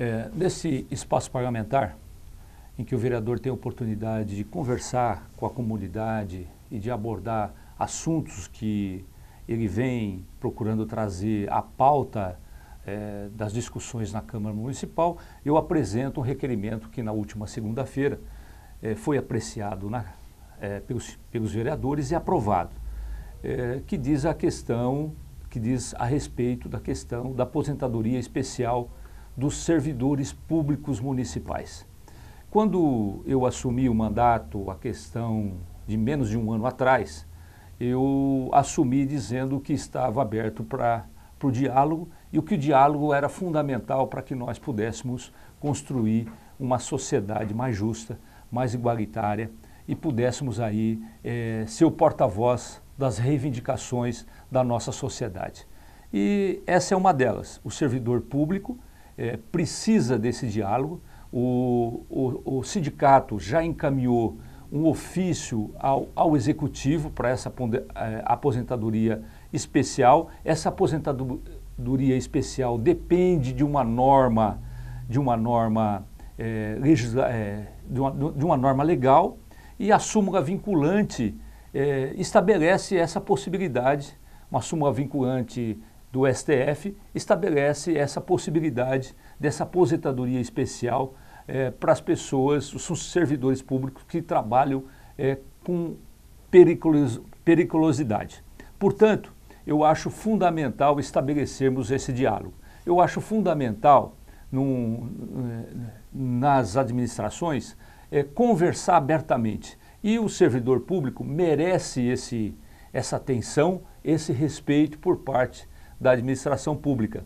É, nesse espaço parlamentar, em que o vereador tem a oportunidade de conversar com a comunidade e de abordar assuntos que ele vem procurando trazer à pauta é, das discussões na Câmara Municipal, eu apresento um requerimento que na última segunda-feira é, foi apreciado na, é, pelos, pelos, vereadores e aprovado, é, que diz a questão, que diz a respeito da questão da aposentadoria especial dos servidores públicos municipais. Quando eu assumi o mandato, a questão de menos de um ano atrás, eu assumi dizendo que estava aberto para o diálogo e o que o diálogo era fundamental para que nós pudéssemos construir uma sociedade mais justa, mais igualitária e pudéssemos aí é, ser o porta-voz das reivindicações da nossa sociedade. E essa é uma delas, o servidor público é, precisa desse diálogo. O, o, o, sindicato já encaminhou um ofício ao, ao executivo para essa é, aposentadoria especial. Essa aposentadoria especial depende de uma norma, de uma norma, é, legisla, é, de, uma, de uma norma legal e a súmula vinculante é, estabelece essa possibilidade, uma súmula vinculante do STF estabelece essa possibilidade dessa aposentadoria especial é, para as pessoas, os servidores públicos que trabalham é, com periculosidade. Portanto, eu acho fundamental estabelecermos esse diálogo. Eu acho fundamental num, nas administrações é, conversar abertamente. E o servidor público merece esse, essa atenção, esse respeito por parte da administração pública,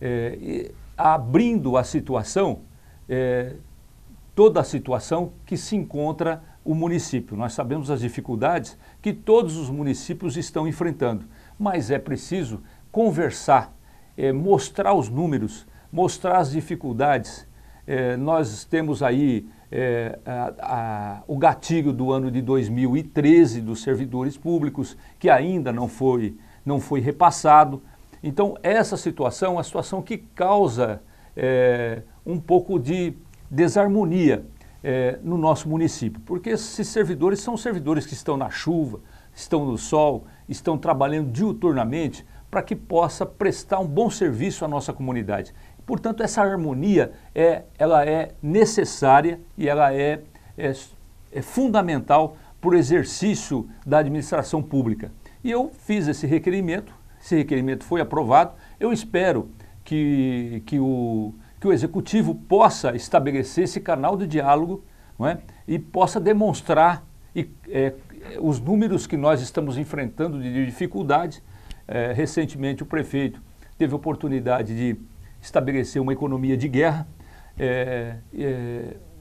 é, abrindo a situação, é, toda a situação que se encontra o município. Nós sabemos as dificuldades que todos os municípios estão enfrentando, mas é preciso conversar, é, mostrar os números, mostrar as dificuldades. É, nós temos aí é, a, a, o gatilho do ano de 2013 dos servidores públicos, que ainda não foi, não foi repassado. Então, essa situação é uma situação que causa é, um pouco de desarmonia é, no nosso município, porque esses servidores são servidores que estão na chuva, estão no sol, estão trabalhando diuturnamente para que possa prestar um bom serviço à nossa comunidade. Portanto, essa harmonia é, ela é necessária e ela é, é, é fundamental para o exercício da administração pública. E eu fiz esse requerimento esse requerimento foi aprovado. Eu espero que, que, o, que o Executivo possa estabelecer esse canal de diálogo é? e possa demonstrar e, é, os números que nós estamos enfrentando de dificuldade. É, recentemente, o prefeito teve a oportunidade de estabelecer uma economia de guerra,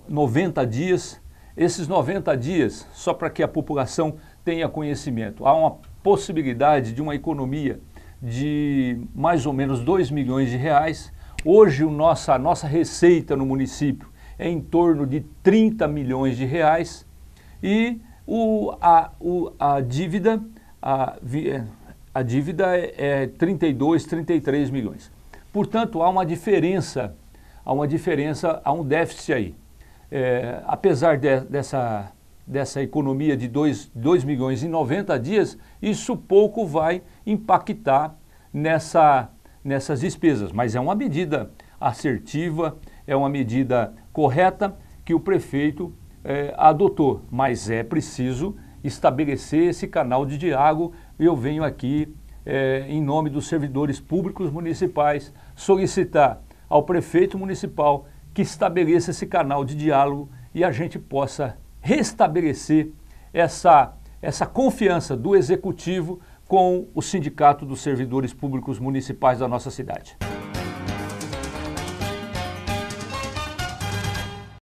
90 é, é, dias. Esses 90 dias, só para que a população tenha conhecimento, há uma possibilidade de uma economia de mais ou menos 2 milhões de reais. Hoje o nossa, a nossa receita no município é em torno de 30 milhões de reais e o, a, o, a dívida, a, é, a dívida é, é 32, 33 milhões. Portanto, há uma diferença, há uma diferença, há um déficit aí. É, apesar de, dessa dessa economia de 2, milhões em 90 dias, isso pouco vai impactar nessa, nessas despesas. Mas é uma medida assertiva, é uma medida correta que o prefeito eh, adotou. Mas é preciso estabelecer esse canal de diálogo. Eu venho aqui, eh, em nome dos servidores públicos municipais, solicitar ao prefeito municipal que estabeleça esse canal de diálogo e a gente possa restabelecer essa, essa confiança do executivo com o Sindicato dos Servidores Públicos Municipais da nossa cidade.